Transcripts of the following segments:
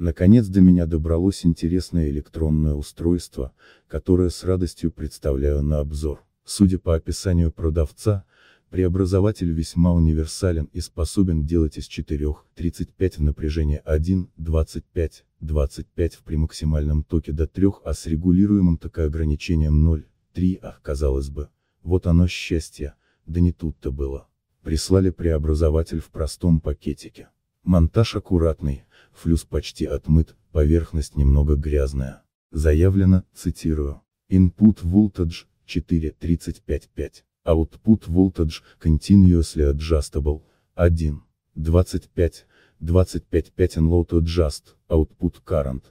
Наконец до меня добралось интересное электронное устройство, которое с радостью представляю на обзор. Судя по описанию продавца, преобразователь весьма универсален и способен делать из 4, 35 в напряжении 1, 25, 25 в при максимальном токе до 3, а с регулируемым токоограничением 0, 3, а казалось бы, вот оно счастье, да не тут-то было. Прислали преобразователь в простом пакетике. Монтаж аккуратный, флюс почти отмыт, поверхность немного грязная. Заявлено, цитирую, Input Voltage 4.35.5, Output Voltage Continuously Adjustable 1 1.25, 25.5 Unload Adjust, Output Current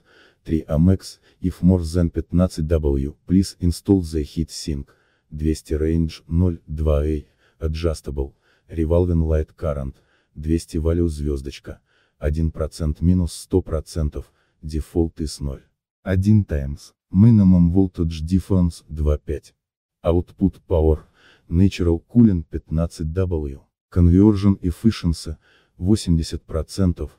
3 AMX, if more than 15W, please install the heat sink, 200 range 0, 2A, adjustable, revolving light current, 200 валю звездочка, 1% минус 100%, дефолт из 0. 1 times, minimum voltage difference 2.5. Output power, natural cooling 15W, conversion efficiency 80%,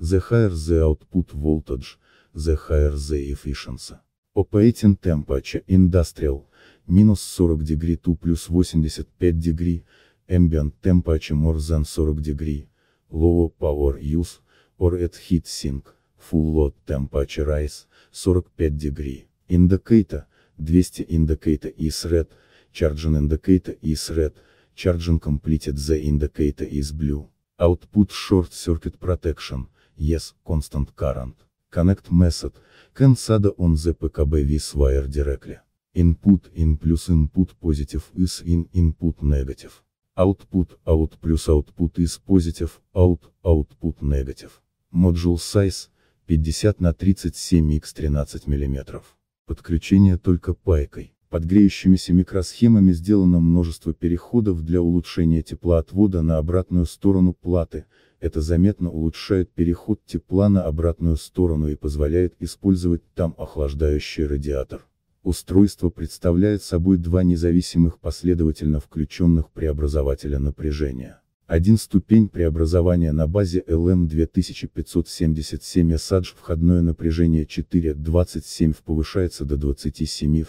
the higher the output voltage, the higher the efficiency. Operating temperature industrial, минус 40 degree to плюс 85 degree, ambient temperature more than 40 degree, Low power use, or at heat sink, full load temperature rise, 45 degree. Indicator, 200 indicator is red, charging indicator is red, charging completed the indicator is blue. Output short circuit protection, yes, constant current. Connect method, can SADA on the PKB with wire directly. Input in plus input positive is in input negative output out плюс output из positive, out, output negative. Module size 50 на 37 x 13 мм. Подключение только пайкой. Под греющимися микросхемами сделано множество переходов для улучшения теплоотвода на обратную сторону платы, это заметно улучшает переход тепла на обратную сторону и позволяет использовать там охлаждающий радиатор. Устройство представляет собой два независимых последовательно включенных преобразователя напряжения. Один ступень преобразования на базе LM2577 SADJ входное напряжение 4,27 в повышается до 27 в,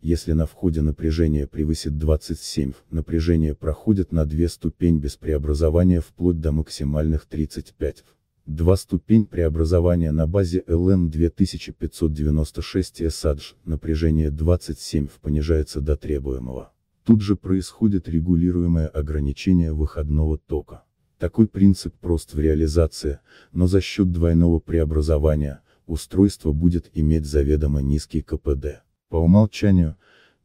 если на входе напряжение превысит 27 в, напряжение проходит на две ступень без преобразования вплоть до максимальных 35 в. Два ступень преобразования на базе LN 2596 SADJ, напряжение 27 в понижается до требуемого. Тут же происходит регулируемое ограничение выходного тока. Такой принцип прост в реализации, но за счет двойного преобразования, устройство будет иметь заведомо низкий КПД. По умолчанию,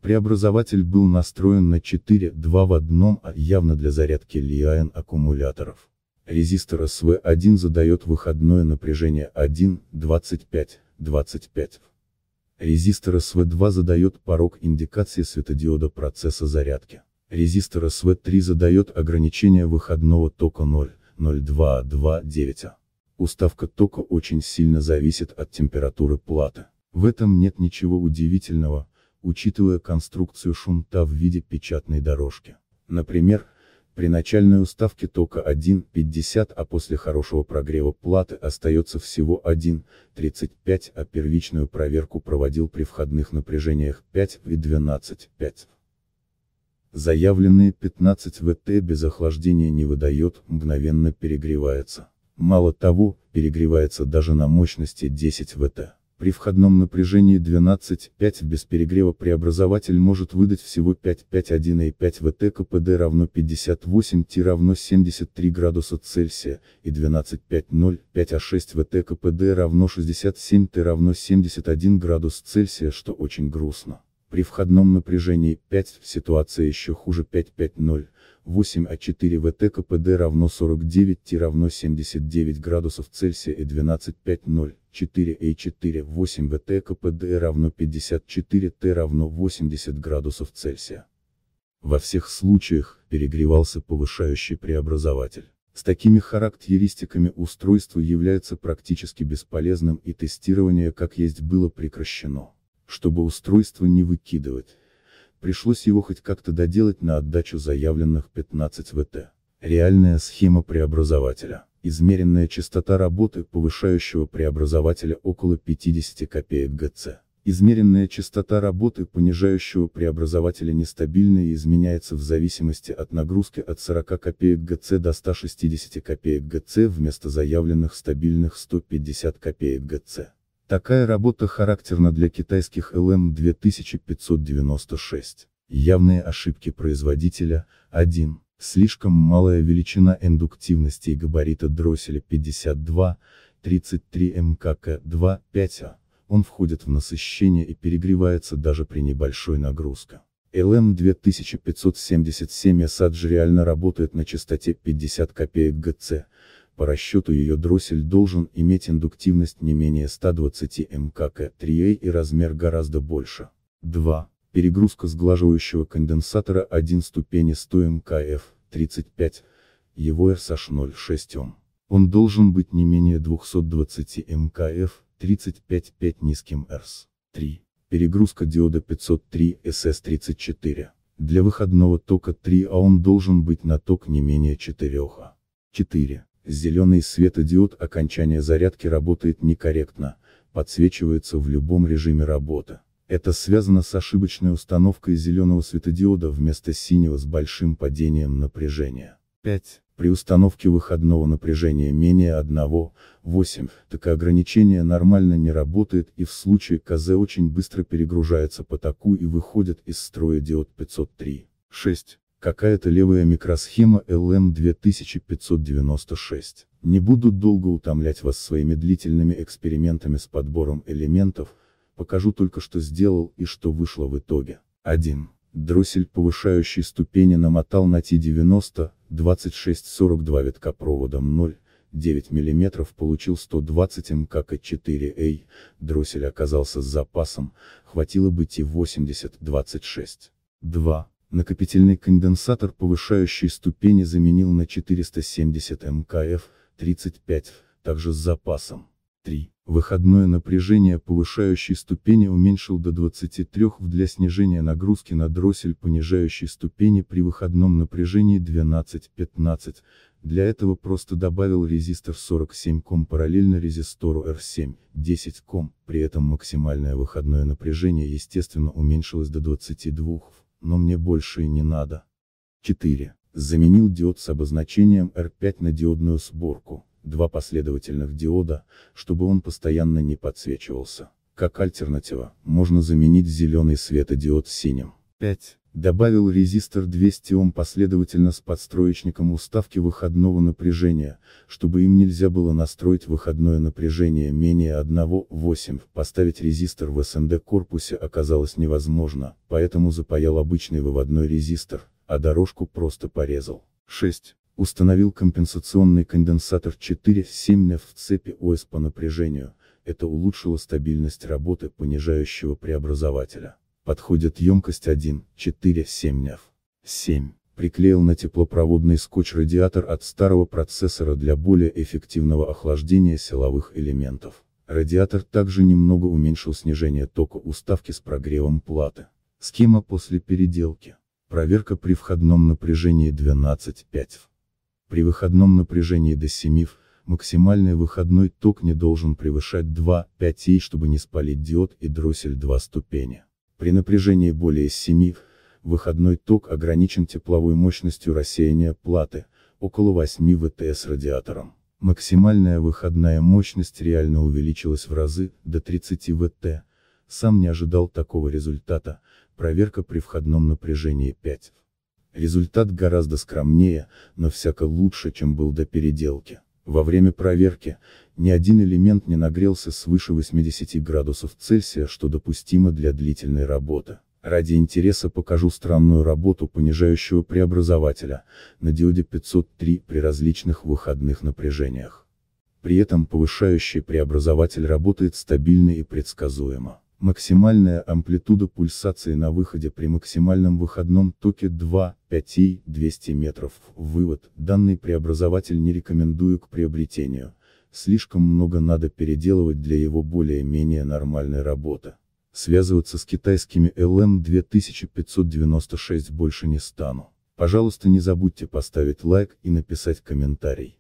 преобразователь был настроен на 4-2 в одном, а явно для зарядки лиаэн аккумуляторов. Резистор СВ1 задает выходное напряжение 1, 25, 25. Резистор СВ2 задает порог индикации светодиода процесса зарядки. Резистор СВ3 задает ограничение выходного тока 0, 0,229А. Уставка тока очень сильно зависит от температуры платы. В этом нет ничего удивительного, учитывая конструкцию шунта в виде печатной дорожки. Например, при начальной уставке тока 1,50, а после хорошего прогрева платы остается всего 1,35, а первичную проверку проводил при входных напряжениях 5 и 12,5. Заявленные 15 ВТ без охлаждения не выдает, мгновенно перегревается. Мало того, перегревается даже на мощности 10 ВТ. При входном напряжении 12,5 без перегрева преобразователь может выдать всего 5,5,1 и 5 ВТ КПД равно 58 Т равно 73 градуса Цельсия, и 12,5,0, 5 А6 ВТ КПД равно 67 Т равно 71 градус Цельсия, что очень грустно. При входном напряжении 5 ситуация еще хуже 5,5,0, 8 А4 ВТ КПД равно 49 Т равно 79 градусов Цельсия и 12,5,0. 4А4 8 ВТ КПД равно 54 Т равно 80 градусов Цельсия. Во всех случаях перегревался повышающий преобразователь. С такими характеристиками устройство является практически бесполезным и тестирование как есть было прекращено. Чтобы устройство не выкидывать, пришлось его хоть как-то доделать на отдачу заявленных 15 ВТ. Реальная схема преобразователя. Измеренная частота работы повышающего преобразователя около 50 копеек ГЦ. Измеренная частота работы понижающего преобразователя нестабильна и изменяется в зависимости от нагрузки от 40 копеек ГЦ до 160 копеек ГЦ вместо заявленных стабильных 150 копеек ГЦ. Такая работа характерна для китайских LM 2596. Явные ошибки производителя 1. Слишком малая величина индуктивности и габарита дросселя 52, 33 мкк 2, 5 а. Он входит в насыщение и перегревается даже при небольшой нагрузке. LM2577 SADJ реально работает на частоте 50 копеек ГЦ, по расчету ее дроссель должен иметь индуктивность не менее 120 мкк 3А и размер гораздо больше. 2 перегрузка сглаживающего конденсатора 1 ступени стоим КФ 35, его RSH 0,6 Ом. Он должен быть не менее 220 МКФ, 35,5 низким РС. 3. Перегрузка диода 503 СС34. Для выходного тока 3 А он должен быть на ток не менее 4 А. 4. Зеленый светодиод окончания зарядки работает некорректно, подсвечивается в любом режиме работы. Это связано с ошибочной установкой зеленого светодиода вместо синего с большим падением напряжения. 5. При установке выходного напряжения менее 1, 8, так ограничение нормально не работает и в случае КЗ очень быстро перегружается по таку и выходит из строя диод 503. 6. Какая-то левая микросхема LM2596. Не буду долго утомлять вас своими длительными экспериментами с подбором элементов, покажу только что сделал и что вышло в итоге. 1. Дроссель повышающей ступени намотал на Т-90, 26-42 витка проводом 0,9 мм получил 120 МКК-4А, дроссель оказался с запасом, хватило бы Т-80-26. 2. Накопительный конденсатор повышающей ступени заменил на 470 МКФ, 35, также с запасом. 3. Выходное напряжение повышающей ступени уменьшил до 23 в для снижения нагрузки на дроссель понижающей ступени при выходном напряжении 12-15, для этого просто добавил резистор 47 ком параллельно резистору R7, 10 ком, при этом максимальное выходное напряжение естественно уменьшилось до 22, но мне больше и не надо. 4. Заменил диод с обозначением R5 на диодную сборку два последовательных диода, чтобы он постоянно не подсвечивался. Как альтернатива, можно заменить зеленый светодиод синим. 5. Добавил резистор 200 Ом последовательно с подстроечником уставки выходного напряжения, чтобы им нельзя было настроить выходное напряжение менее 1,8. Поставить резистор в СМД корпусе оказалось невозможно, поэтому запаял обычный выводной резистор, а дорожку просто порезал. 6 установил компенсационный конденсатор 4,7F в цепи ОС по напряжению, это улучшило стабильность работы понижающего преобразователя. Подходит емкость 1,4,7F. 7. Приклеил на теплопроводный скотч радиатор от старого процессора для более эффективного охлаждения силовых элементов. Радиатор также немного уменьшил снижение тока уставки с прогревом платы. Схема после переделки. Проверка при входном напряжении 12,5. При выходном напряжении до 7 В, максимальный выходной ток не должен превышать 2,5 И, чтобы не спалить диод и дроссель 2 ступени. При напряжении более 7 В, выходной ток ограничен тепловой мощностью рассеяния платы, около 8 ВТС радиатором. Максимальная выходная мощность реально увеличилась в разы, до 30 ВТ. Сам не ожидал такого результата, проверка при входном напряжении 5. В. Результат гораздо скромнее, но всяко лучше, чем был до переделки. Во время проверки, ни один элемент не нагрелся свыше 80 градусов Цельсия, что допустимо для длительной работы. Ради интереса покажу странную работу понижающего преобразователя, на диоде 503 при различных выходных напряжениях. При этом повышающий преобразователь работает стабильно и предсказуемо. Максимальная амплитуда пульсации на выходе при максимальном выходном токе 2, 5 и 200 метров. Вывод, данный преобразователь не рекомендую к приобретению. Слишком много надо переделывать для его более-менее нормальной работы. Связываться с китайскими LM2596 больше не стану. Пожалуйста не забудьте поставить лайк и написать комментарий.